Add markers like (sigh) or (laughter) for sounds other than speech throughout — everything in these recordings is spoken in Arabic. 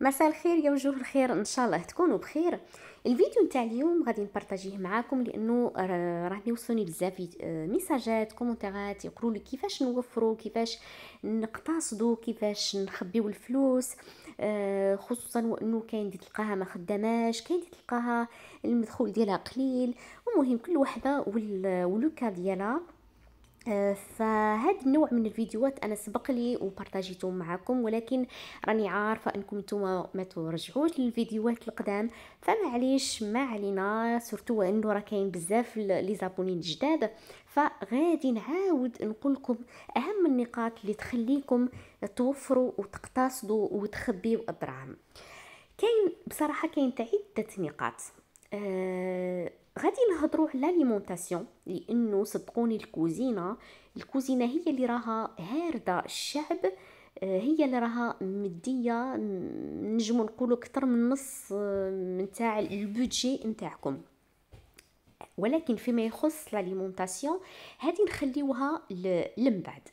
مساء الخير يا وجوه الخير ان شاء الله تكونوا بخير الفيديو نتاع اليوم غادي نبارطاجيه معاكم لانه راه يوصلوني بزاف آه، ميساجات كومونتيرات يقولوا لي كيفاش نوفروا كيفاش نقتصدوا كيفاش نخبيو الفلوس آه، خصوصا وانه كاين اللي تلقاها ما خداماش كاين اللي تلقاها المدخول ديالها قليل المهم كل وحده واللوكا ديالها آه، فهاد النوع من الفيديوهات انا سبق لي وبارطاجيته معكم ولكن راني عارفه انكم نتوما ما ترجعوش للفيديوهات القدام فمعليش ما علينا سورتو انه راه كاين بزاف لي زابونين جداد فغادي نعاود نقول لكم اهم النقاط اللي تخليكم توفروا وتقتصدوا وتخبيوا الدراهم كاين بصراحه كاين عده نقاط أه غادي نهضروا على ليمونتاسيون لانه صدقوني الكوزينه الكوزينه هي اللي راها هارده الشعب آه، هي اللي راها مديه نجمو نقولوا اكثر من نص آه، نتاع البودجي نتاعكم ولكن فيما يخص لاليمونتاسيون هذه نخليوها لمن بعد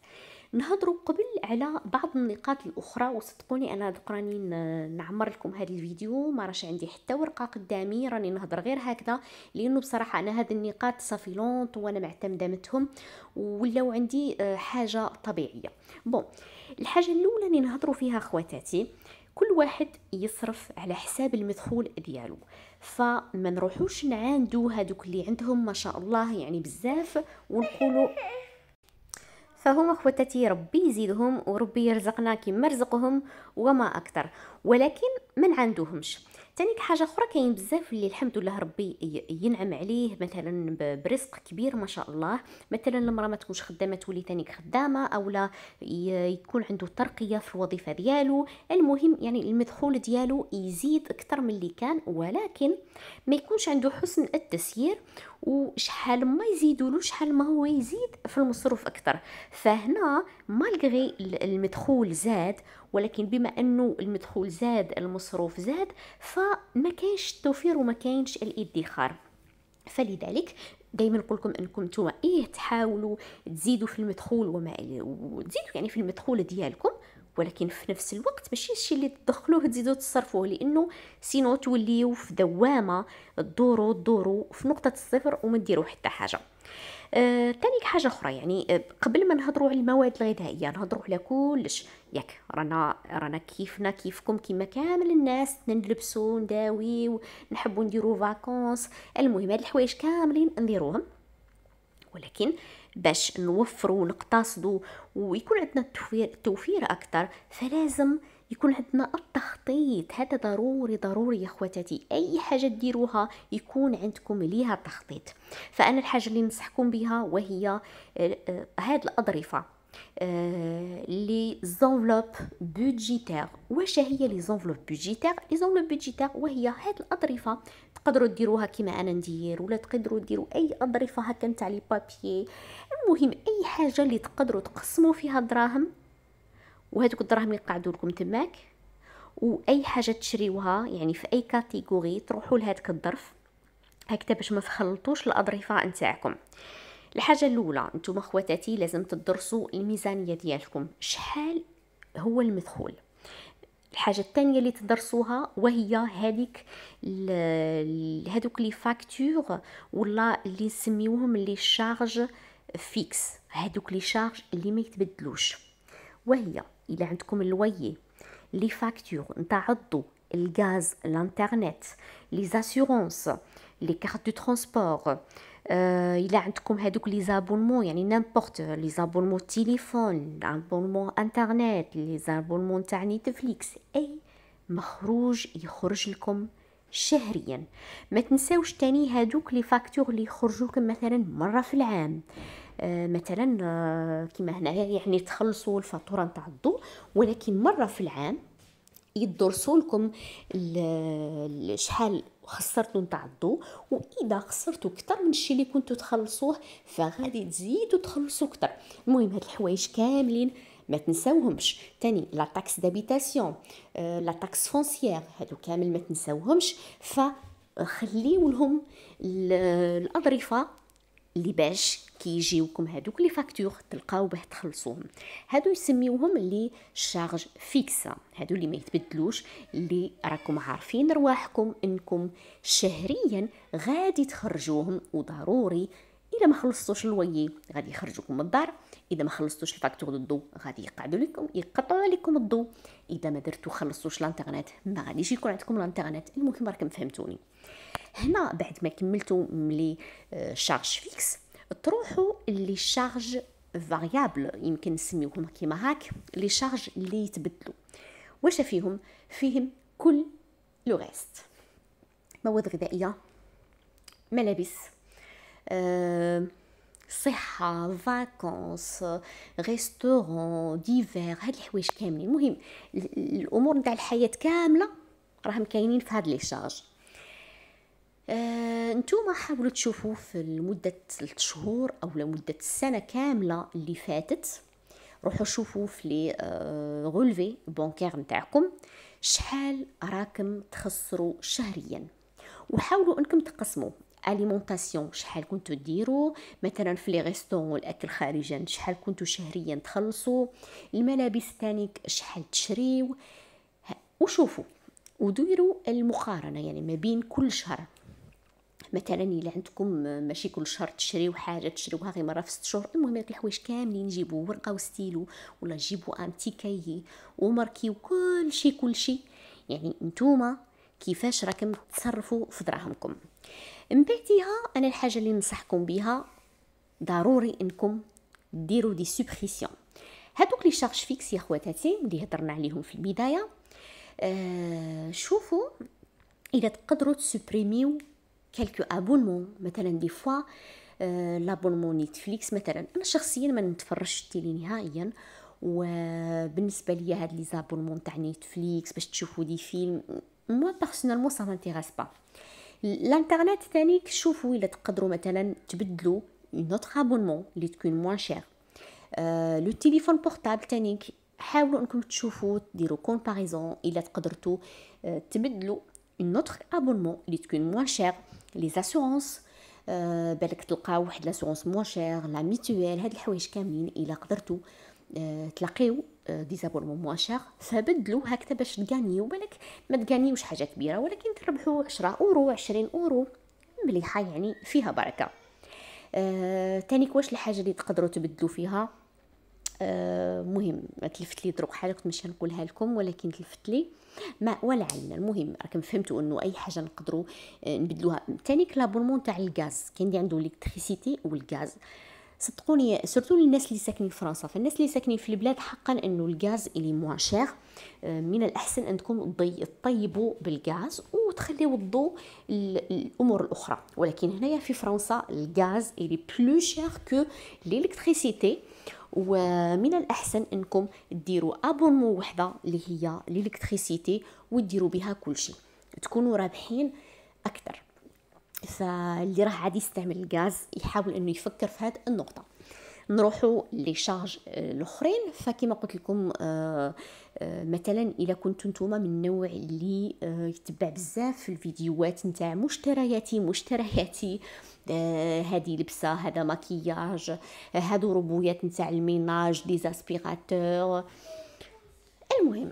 نهضروا قبل على بعض النقاط الاخرى وصدقوني انا دوك راني نعمر لكم هذا الفيديو ما راش عندي حتى ورقه قدامي راني نهضر غير هكذا لانه بصراحه انا هذه النقاط صافي لونط وانا معتمدامتهم ولاو عندي آه، حاجه طبيعيه بون الحاجه الاولى اللي نهضروا فيها خواتاتي كل واحد يصرف على حساب المدخول ديالو فما نروحوش نعاندو هادوك اللي عندهم ما شاء الله يعني بزاف ونقولوا فهم اخوتتي ربي يزيدهم وربي يرزقنا كما رزقهم وما اكثر ولكن من عندهمش تانيك حاجه اخرى كاين بزاف اللي الحمد لله ربي ينعم عليه مثلا برزق كبير ما شاء الله مثلا المراه ما تكونش خدامه تولي تانيك خدامه اولا يكون عنده ترقيه في الوظيفه ديالو المهم يعني المدخول ديالو يزيد اكثر من اللي كان ولكن ما يكونش عنده حسن التسيير وشحال ما يزيدولو شحال ما هو يزيد في المصروف اكثر فهنا مالغري المدخول زاد ولكن بما انه المدخول زاد المصروف زاد فما كاينش التوفير وما كاينش الادخار فلذلك دائما نقول لكم انكم نتوما ايه تحاولوا تزيدوا في المدخول وما وتزيدوا يعني في المدخول ديالكم ولكن في نفس الوقت ماشي الشيء اللي تدخلوه تزيدوا تصرفوه لانه سينو توليو في دوامه دورو دورو في نقطه الصفر وما ديروا حتى حاجه آه، حاجه اخرى يعني آه، قبل ما نهضروا على المواد الغذائيه نهضروا على كلش ياك رانا رانا كيفنا كيفكم كيما كامل الناس نلبسو نداويو نحبو نديرو فاكونس المهم هاد الحوايج كاملين نديروهم ولكن باش نوفروا ونقتصدوا ويكون عندنا التوفير, توفير اكثر فلازم يكون عندنا التخطيط هذا ضروري ضروري يا خواتاتي اي حاجه ديروها يكون عندكم ليها تخطيط فانا الحاجه اللي ننصحكم بها وهي آه، آه، هاد الاضرفه لي زونفلوب بودجيتير واش هي لي زونفلوب بودجيتير لي زونفلوب بودجيتير وهي هاد الاضرفه تقدروا ديروها كما انا ندير ولا تقدروا ديروا اي اضرفه هكا نتاع لي بابيي المهم اي حاجه اللي تقدروا تقسموا فيها الدراهم وهذوك الدراهم اللي قعدوا لكم تماك واي حاجه تشريوها يعني في اي كاتيجوري تروحوا لهذاك الظرف هكذا باش ما تخلطوش الاظرفه نتاعكم الحاجه الاولى نتوما خواتاتي لازم تدرسوا الميزانيه ديالكم شحال هو المدخول الحاجه الثانيه اللي تدرسوها وهي هذيك هذوك لي فاكتور ولا اللي نسميوهم لي شارج فيكس هذوك لي شارج اللي ما يتبدلوش وهي الا عندكم الوي لي فاكتور نتاع الضو الغاز الانترنت لي زاسورونس لي كارت دو ترونسبور الا عندكم هذوك لي زابونمون يعني نيمبورت لي زابونمون تيليفون زابونمون انترنت لي زابونمون تاع نيتفليكس اي مخروج يخرج لكم شهريا ما تنساوش تاني هادوك لي فاكتور يخرجوا يخرجوكم مثلا مره في العام آه مثلا كيما هنا يعني تخلصوا الفاتوره نتاع الضوء ولكن مره في العام يدرسوا لكم شحال وخسرتو نتعضو واذا خسرتو كتر من الشيء اللي كنتو تخلصوه فغادي تزيدو تخلصو كتر المهم هاد الحوايج كاملين ما تنساوهمش تاني لا تاكس دابيتاسيون آه لا تاكس فونسيير هادو كامل ما تنساوهمش ف الاضرفه لهم اللي باش كيجيوكم هادوك لي فاكتور تلقاو به تخلصوهم هادو يسميوهم لي شارج فيكسا هادو اللي ما يتبدلوش اللي راكم عارفين رواحكم انكم شهريا غادي تخرجوهم وضروري الا ما خلصتوش الوي غادي يخرجوكم من الدار اذا ما خلصتوش الفاكتور دو غادي يقعدوا لكم يقطعوا عليكم الضو اذا ما درتو خلصتوش الانترنت ما غاديش يكون عندكم الانترنت المهم راكم فهمتوني هنا بعد ما كملتو ملي آه، شارج فيكس تروحوا لي شارج فاريابل يمكن نسميوهم كيما هاك لي شارج اللي يتبدلوا واش فيهم فيهم كل لو ريست مواد غذائيه ملابس آه، صحة فاكونس ريستورون ديفير هاد الحوايج كاملين المهم الامور نتاع الحياة كاملة راهم كاينين في هاد لي شارج آه، نتوما حاولوا تشوفوا في لمدة ثلاث شهور أو لمدة السنة كاملة اللي فاتت روحوا شوفوا في لي آه، غولفي بونكير نتاعكم شحال راكم تخسروا شهريا وحاولوا انكم تقسموا اليمونطاسيون شحال كنتو ديروا مثلا في لي ريستورون والاكل خارجا شحال كنتو شهريا تخلصوا الملابس تانيك شحال تشريو وشوفوا وديروا المقارنه يعني ما بين كل شهر مثلا الا عندكم ماشي كل شهر تشريو حاجه تشريوها غير مره في ست شهور المهم هاد الحوايج كاملين جيبوا ورقه وستيلو ولا جيبوا تي كايي وماركيو كلشي كلشي يعني نتوما كيفاش راكم تصرفوا في دراهمكم من بعديها انا الحاجه اللي ننصحكم بها ضروري انكم ديروا دي سوبريسيون هادوك لي شارج فيكس يا خواتاتي اللي هضرنا عليهم في البدايه آه شوفوا الا تقدروا تسوبريميو كالكو ابونمون مثلا دي فوا آه لابونمون نتفليكس مثلا انا شخصيا ما نتفرجش التيلي نهائيا وبالنسبه ليا هاد لي زابونمون تاع نتفليكس باش تشوفوا دي فيلم موا بيرسونيلمون سا مانتيغاس با الانترنت تاني شوفوا الا تقدروا مثلا تبدلوا اون اوتر ابونمون لي تكون موان شير آه لو تيليفون بورتابل تاني حاولوا انكم تشوفوا ديروا كومباريزون الا تقدرتوا تبدلوا اون اوتر ابونمون اللي تكون موان شير لي زاسورونس آه بالك تلقاو واحد لاسورونس موان شير لا ميتوال هاد الحوايج كاملين الا قدرتو آه تلاقيو آه دي زابونمون موان شير فبدلو هكذا باش تغانيو بالك ما تغانيوش حاجه كبيره ولكن تربحو 10 اورو 20 اورو مليحه يعني فيها بركه آه تانيك واش الحاجه اللي تقدروا تبدلو فيها آه، مهم تلفت لي دروك حاجه كنت ماشي نقولها لكم ولكن تلفت لي ما ولا علمنا المهم راكم فهمتوا انه اي حاجه نقدروا آه، نبدلوها ثاني لابورمون تاع الغاز كاين اللي عنده الكتريسيتي والغاز صدقوني سورتو للناس اللي ساكنين في فرنسا فالناس اللي ساكنين في البلاد حقا انه الغاز اللي موان شير من الاحسن انكم تطيبوا بالغاز وتخليوا الضوء الامور الاخرى ولكن هنايا في فرنسا الغاز اللي بلو شير كو ليكتريسيتي ومن الاحسن انكم ديروا ابونمون وحده اللي هي الالكتريسيتي وديروا بها كل شيء تكونوا رابحين اكثر فاللي راه عادي يستعمل الغاز يحاول انه يفكر في هذه النقطه نروحوا لي شارج آه، الاخرين فكما قلت لكم آه، آه، مثلا الا كنتو نتوما من النوع اللي يتبع بزاف في الفيديوهات نتاع مشترياتي مشترياتي هذه آه، لبسه هذا مكياج آه، هادو ربويات نتاع الميناج ديزاسبيغاتور المهم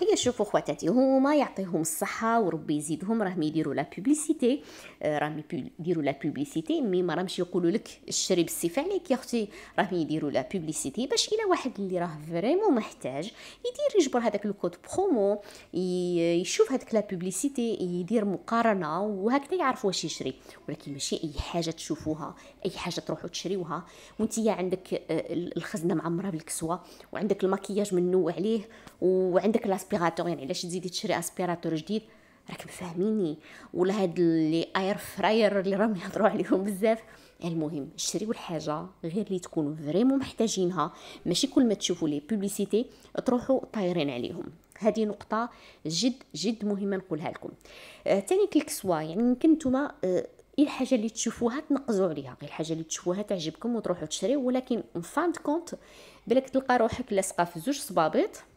هي شوفوا خواتاتي هما يعطيهم الصحه وربي يزيدهم راهم يديروا لا بوبليسيتي آه، راهم يديروا لا بوبليسيتي مي ما راهمش يقولوا لك الشري بالسيف عليك يا اختي راهم يديروا لا بوبليسيتي باش الى واحد اللي راه فريمون محتاج يدير يجبر هذاك الكود برومو يشوف هذيك لا بوبليسيتي يدير مقارنه وهكذا يعرف واش يشري ولكن ماشي اي حاجه تشوفوها اي حاجه تروحوا تشريوها وانت عندك آه، الخزنه معمره بالكسوه وعندك الماكياج من نوع عليه وعندك لاسبيراتور يعني علاش تزيدي تشري اسبيراتور جديد راك مفهميني ولا هاد لي اير فراير اللي راهم يهضروا عليهم بزاف المهم شريو الحاجه غير اللي تكونوا فريمون محتاجينها ماشي كل ما تشوفوا لي بوبليسيتي تروحوا طايرين عليهم هذه نقطة جد جد مهمة نقولها لكم آه تاني كليك سوا يعني يمكن نتوما آه الحاجه اللي تشوفوها تنقزوا عليها غير الحاجه اللي تشوفوها تعجبكم وتروحوا تشريو ولكن فان كونت بلاك تلقى روحك لاصقه في زوج صبابط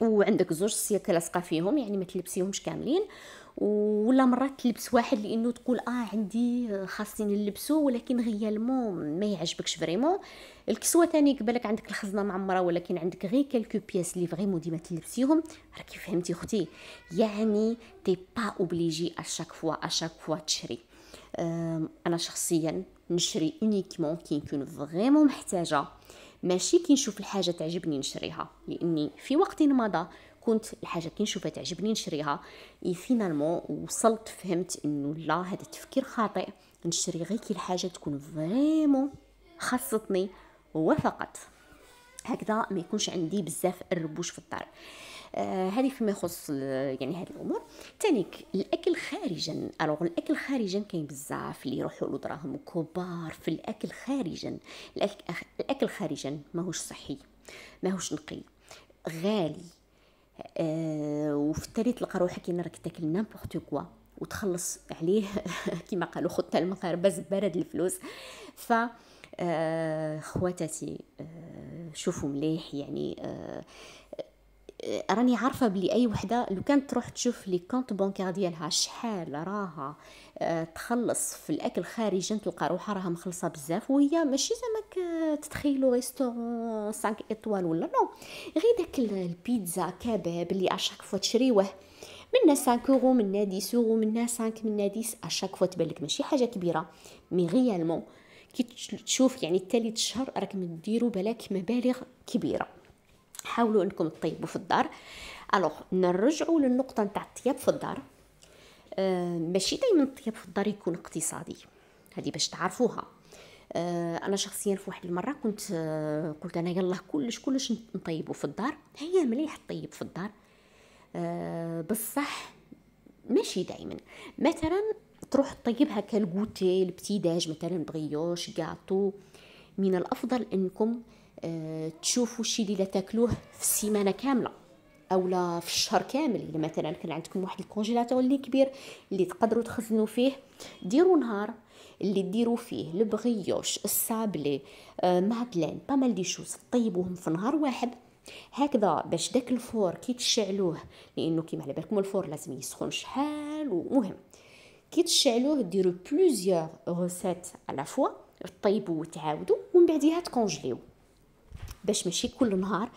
وعندك زوج السياكه لاصقه فيهم يعني ما تلبسيهمش كاملين ولا مرات تلبس واحد لانه تقول اه عندي خاصني نلبسو ولكن غيالمون ما يعجبكش فريمون الكسوه ثاني قبلك عندك الخزنه معمره ولكن عندك غير كالكو بياس اللي فريمون ديما تلبسيهم راكي فهمتي اختي يعني تي با اوبليجي اشاك فوا اشاك فوا تشري انا شخصيا نشري اونيكمون كي نكون فريمون محتاجه ماشي كي نشوف الحاجه تعجبني نشريها لاني في وقت مضى كنت الحاجه كي نشوفها تعجبني نشريها فينالمون وصلت فهمت انه لا هذا تفكير خاطئ نشري غير كي الحاجه تكون فريمون خاصتني وفقط هكذا ما يكونش عندي بزاف الربوش في الدار آه، هذه فيما يخص آه، يعني هذه الامور ثاني الاكل خارجا الوغ الاكل خارجا كاين بزاف اللي يروحوا لدراهم كبار في الاكل خارجا الاكل خارجا ماهوش صحي ماهوش نقي غالي آه وفي التالي تلقى روحك راك تاكل نامبورت كوا وتخلص عليه (laughs) كما قالوا خدنا المغاربه زباله الفلوس ف آه، خواتاتي شوفوا مليح يعني آه إيه، راني عارفه بلي اي وحده لو كانت تروح تشوف لي كونت بونكار ديالها شحال راها إيه، تخلص في الاكل خارجا تلقى روحها راها مخلصه بزاف وهي ماشي زعما تتخيلوا ريستورون 5 ايطوال ولا نو غير داك البيتزا كباب اللي اشاك فوا تشريوه منا 5 اورو منا 10 اورو منا 5 منا 10 اشاك فوا تبان لك ماشي حاجه كبيره مي غيالمون كي تشوف يعني التالي شهر راك مديرو بالك مبالغ كبيره حاولوا انكم تطيبوا في الدار الوغ نرجعوا للنقطه نتاع الطياب في الدار آه ماشي دائما الطياب في الدار يكون اقتصادي هذه باش تعرفوها آه انا شخصيا في واحد المره كنت آه قلت انا يلا كلش كلش نطيبوا في الدار هي مليح تطيب في الدار آه بصح ماشي دائما مثلا تروح تطيبها هكا البتيداج مثلا بغيوش كاطو من الافضل انكم آه آه، تشوفوا شي اللي تاكلوه في السيمانه كامله اولا في الشهر كامل الا مثلا كان عندكم واحد الكونجيلاتور اللي كبير اللي تقدروا تخزنوا فيه ديروا نهار اللي ديروا فيه البغيوش السابلي آه، مادلين بامال دي شوز طيبوهم في نهار واحد هكذا باش داك الفور كي تشعلوه لانه كيما على بالكم الفور لازم يسخن شحال ومهم كي تشعلوه ديروا بلوزيور روسيت على فوا طيبوا وتعاودوا ومن بعديها تكونجليو باش ماشي كل نهار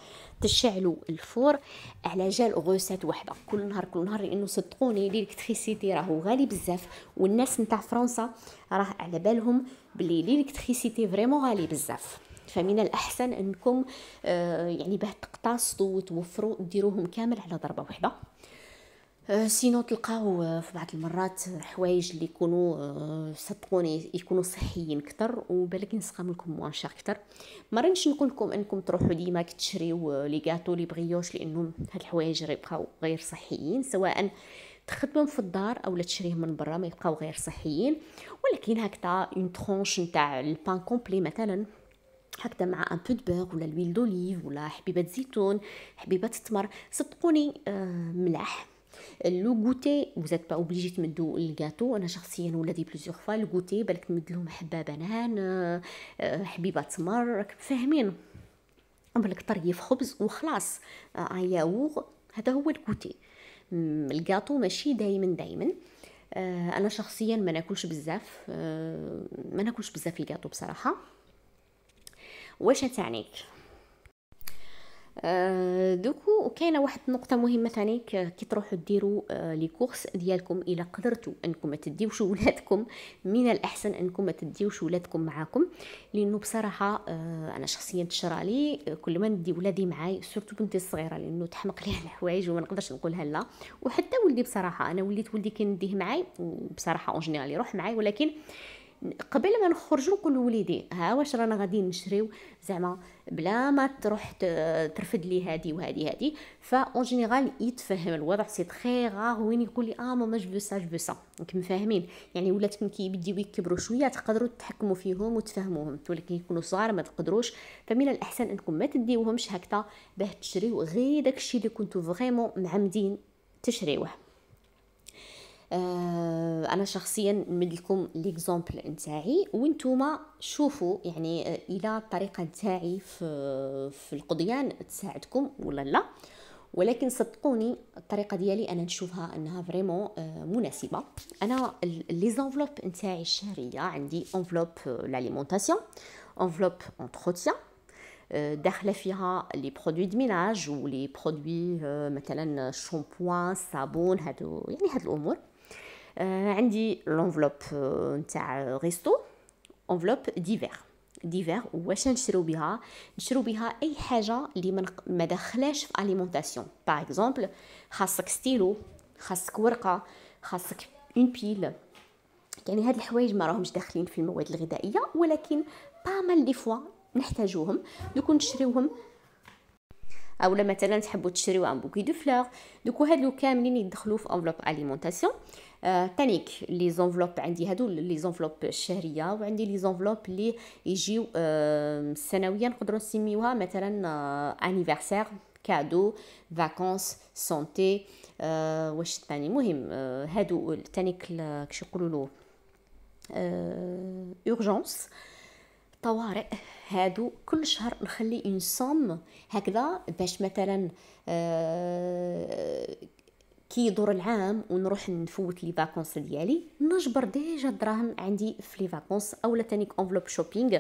تشعلوا الفور على جال غوسات وحده كل نهار كل نهار لانه صدقوني الالكتريسيتي راهو غالي بزاف والناس نتاع فرنسا راه على بالهم بلي الالكتريسيتي فريمون غالي بزاف فمن الاحسن انكم آه، يعني باه تقتصدوا وتوفروا ديروهم كامل على ضربه واحده آه، سينو تلقاو آه، في بعض المرات حوايج اللي يكونوا صدقوني آه، يكونوا صحيين اكثر وبالك ينسقم لكم موان اكثر ما رانيش نقول لكم انكم تروحوا ديما كتشريو لي غاتو لي بغيوش لانهم هاد الحوايج يبقاو غير صحيين سواء تخدمهم في الدار اولا تشريهم من برا ما يبقاو غير صحيين ولكن هكذا اون ترونش نتاع البان كومبلي مثلا هكذا مع ان بو دو ولا الويل دوليف ولا حبيبه زيتون حبيبه التمر صدقوني ملاح لو غوتي وزاد با اوبليجي تمدو الكاطو انا شخصيا ولادي بليزيوغ فوا لو غوتي بالك تمد لهم حبه بنان آه، آه، حبيبه تمر راك فاهمين بالك طريف خبز وخلاص اياوغ آه، هذا هو الكوتي الكاطو ماشي دايما دايما انا شخصيا ما ناكلش بزاف ما ناكلش بزاف الكاطو بصراحه واش تعنيك آه، دوكو كاينه واحد النقطه مهمه ثاني كي تروحوا ديروا آه، لي كورس ديالكم الا قدرتوا انكم تديوش (laughs) ولادكم من الاحسن انكم ما تديوش ولادكم معاكم لانه بصراحه آه، انا شخصيا تشرى لي كل ما ندي ولادي معاي سورتو بنتي الصغيره لانه تحمق ليها الحوايج وما نقدرش نقولها لا وحتى ولدي بصراحه انا وليت ولدي كنديه معاي وبصراحه اون جينيرال يروح معاي ولكن قبل ما نخرجوا نقول لوليدي ها واش رانا غادي نشريو زعما بلا ما تروح ترفد لي هادي وهادي هادي اون جينيرال يتفهم الوضع سي تري غار وين يقول لي اه ماما جو سا جو سا دونك مفاهمين يعني ولات من كيبداو يكبروا شويه تقدروا تحكموا فيهم وتفهموهم ولكن يكونوا صغار ما تقدروش فمن الاحسن انكم ما تديوهمش هكذا باه تشريو غير داكشي اللي كنتو فريمون معمدين تشريوه آه، انا شخصيا نمدلكم ليكزومبل نتاعي وانتوما شوفوا يعني آه، الى الطريقه نتاعي في في القضيان تساعدكم ولا لا ولكن صدقوني الطريقه ديالي انا نشوفها انها فريمون آه، مناسبه انا لي زونفلوب نتاعي الشهريه عندي انفلوب لاليمونطاسيون انفلوب انتروتيان داخله فيها لي برودوي دو ميناج ولي برودوي مثلا شامبوان الصابون هادو يعني هاد الامور عندي لونفلوب نتاع ريستو انفلوب ديفير ديفير واش نشرو بها نشرو بها اي حاجه اللي ما دخلاش في اليمونطاسيون باغ اكزومبل خاصك ستيلو خاصك ورقه خاصك اون بيل يعني هاد الحوايج ما راهمش داخلين في المواد الغذائيه ولكن با مال دي فوا نحتاجوهم دوك نشريوهم اولا مثلا تحبوا تشريو ان بوكي دو فلور دوك هادو كاملين يدخلوا في انفلوب اليمونطاسيون آه، تانيك لي زونفلوب عندي هادو لي زونفلوب الشهريه وعندي لي زونفلوب لي يجيو آه، سنويا نقدروا نسميوها مثلا انيفرسير آه، كادو فاكونس سونتي أه واش ثاني مهم أه هادو تانيك كش يقولوا له اورجونس طوارئ هادو كل شهر نخلي اون سوم هكذا باش مثلا أه كي يدور العام ونروح نفوت لي فاكونس ديالي نجبر ديجا الدراهم عندي في لي فاكونس اولا تانيك انفلوب شوبينغ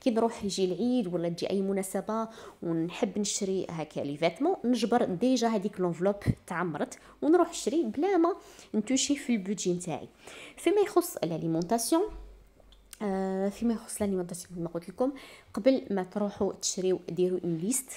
كي نروح يجي العيد ولا تجي اي مناسبه ونحب نشري هكا لي فاتمون نجبر ديجا هذيك لونفلوب تعمرت ونروح نشري بلا ما نتوشي في البودجي نتاعي فيما يخص الاليمونطاسيون آه، فيما يخص الاليمونطاسيون كما قلت لكم قبل ما تروحوا تشريو ديروا ان ليست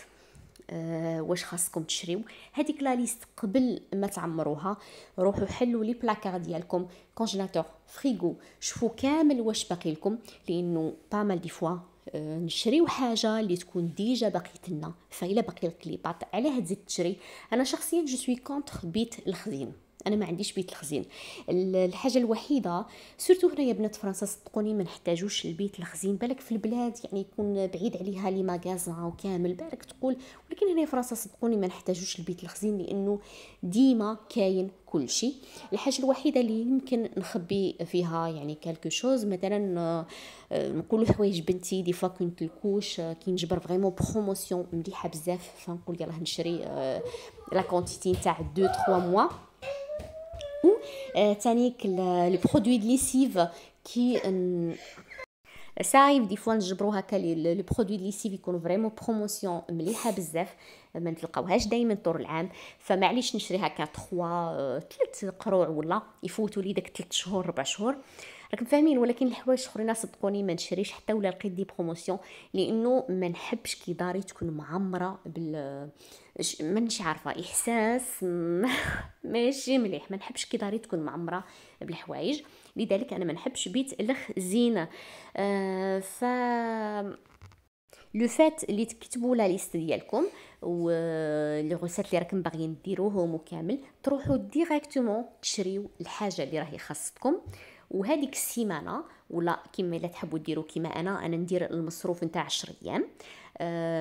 آه واش خاصكم تشريو هذيك لا ليست قبل ما تعمروها روحوا حلوا لي بلاكار ديالكم كونجيلاتور فريغو شوفوا كامل واش باقي لكم لانه بامال دي فوا نشريو حاجه اللي تكون ديجا بقيت لنا فالا باقي لك لي علاه تزيد تشري انا شخصيا جو سوي كونتر بيت الخزين انا ما عنديش بيت الخزين الحاجه الوحيده سورتو هنايا بنات فرنسا صدقوني ما نحتاجوش البيت الخزين بالك في البلاد يعني يكون بعيد عليها لي ماغازان وكامل بالك تقول ولكن هنا فرنسا صدقوني ما نحتاجوش البيت الخزين لانه ديما كاين كل شيء الحاجه الوحيده اللي يمكن نخبي فيها يعني كالكو شوز مثلا آه، نقول حوايج بنتي دي فا كنت الكوش آه، كي نجبر فريمون بروموسيون مليحه بزاف فنقول يلاه نشري لا آه، كونتيتي نتاع 2 3 موا Euh, Tanya, le produit de lessive qui... Euh, ساعي دي فوا نجبرو هكا لي برودوي لي سيف يكون فريمون بروموسيون مليحه بزاف ما نتلقاوهاش دائما طول العام فمعليش نشري هكا 3 3 آه، قروع ولا يفوتوا لي داك 3 شهور 4 شهور راكم فاهمين ولكن الحوايج اخرين صدقوني ما نشريش حتى ولا لقيت دي بروموسيون لانه ما نحبش كي داري تكون معمره بال مانيش عارفه احساس (laughs) ماشي مليح ما نحبش كي داري تكون معمره بالحوايج لذلك انا ما نحبش بيت لخ زينه آه، ف لو فات اللي تكتبوا لا ليست ديالكم و لي غوسيت اللي راكم باغيين ديروهم وكامل تروحوا ديريكتومون تشريو الحاجه اللي راهي خاصتكم وهذيك السيمانه ولا كما الا تحبوا ديروا كما انا انا ندير المصروف نتاع 10 ايام آه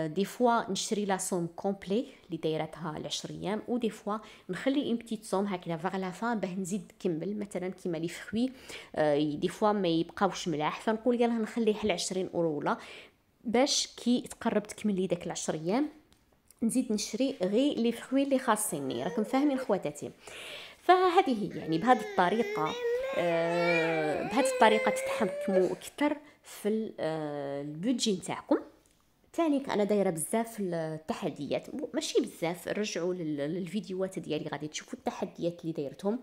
دي euh, فوا نشري لا سوم كومبلي اللي دايرتها ل10 ايام ودي فوا نخلي ان بتيت سوم هكا فيغ لا فان باه نزيد نكمل مثلا كيما لي فخوي دي فوا ما يبقاوش ملاح فنقول يلاه نخليه على 20 اورو ولا باش كي تقرب تكمل لي داك 10 ايام نزيد نشري غير لي فخوي اللي خاصيني راكم فاهمين خواتاتي فهذه هي يعني بهذه الطريقه آه بهذه الطريقه تتحكموا اكثر في آه، البودجي نتاعكم ثاني انا دايره بزاف التحديات ماشي بزاف رجعوا للفيديوهات ديالي غادي تشوفوا التحديات اللي دايرتهم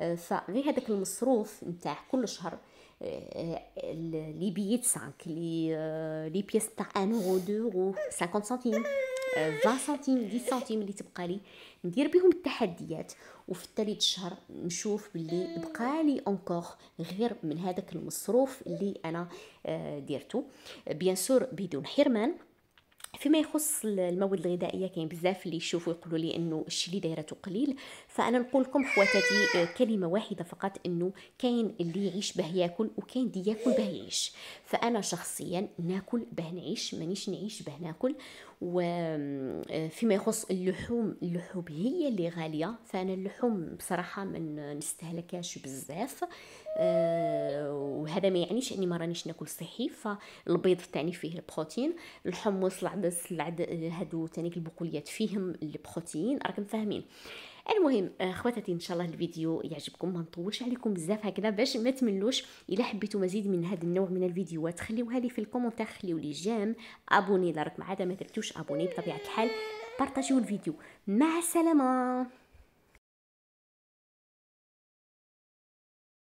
آه، فغي هذاك المصروف نتاع كل شهر آه، آه، لي بيت 5 لي لي بيس تاع 1 و 2 و 50 سنتيم 20 آه، سنتيم 10 سنتيم اللي تبقى لي ندير بهم التحديات وفي الثالث شهر نشوف باللي بقى لي اونكور غير من هذاك المصروف اللي انا آه، ديرته بيان سور بدون حرمان فيما يخص المواد الغذائيه كاين بزاف اللي يشوفوا يقولوا لي انه الشيء اللي دايرته قليل فانا نقول لكم خواتاتي آه، كلمه واحده فقط انه كاين اللي يعيش باه ياكل وكاين اللي ياكل باه يعيش فانا شخصيا ناكل باه نعيش مانيش نعيش باه ناكل وفيما آه، يخص اللحوم اللحوم هي اللي غاليه فانا اللحوم بصراحه ما نستهلكهاش بزاف آه، وهذا ما يعنيش اني ما رانيش ناكل صحي فالبيض تاني فيه البروتين الحمص العدس هادو تانيك البقوليات فيهم البروتين راكم فاهمين المهم خواتاتي ان شاء الله الفيديو يعجبكم ما نطولش عليكم بزاف هكذا باش ما تملوش الا حبيتوا مزيد من هذا النوع من الفيديوهات خليوها لي في الكومونتير خليو لي جام ابوني الا راك ما عاد ما درتوش ابوني بطبيعه الحال بارطاجيو الفيديو مع السلامه